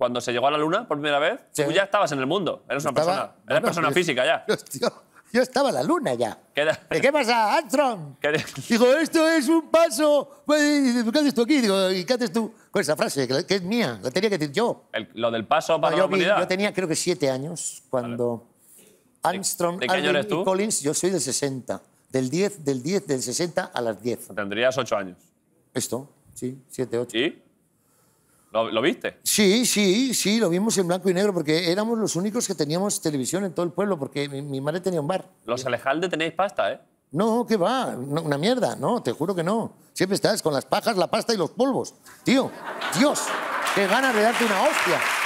cuando se llegó a la Luna por primera vez, tú ya estabas en el mundo. Eres una persona, persona física ya. Yo, estaba en la Luna ya. ¿Qué, pasa, Armstrong? Dijo, esto es un paso. Pues, ¿Qué haces tú aquí? Digo, ¿y qué haces tú? Con esa frase, que es mía, la tenía que decir yo. lo del paso para la humanidad. yo tenía creo que siete años cuando Armstrong, ¿De, qué año eres tú? Collins, yo soy del 60. Del 10, del 10, del 60 a las 10. Tendrías ocho años. Esto, sí, siete, ocho. ¿Y? ¿Lo, viste? Sí, sí, sí, lo vimos en blanco y negro porque éramos los únicos que teníamos televisión en todo el pueblo porque mi, madre tenía un bar. Los Alejalde tenéis pasta, ¿eh? No, ¿qué va? una mierda, no, te juro que no. Siempre estás con las pajas, la pasta y los polvos. Tío, Dios, qué ganas de darte una hostia.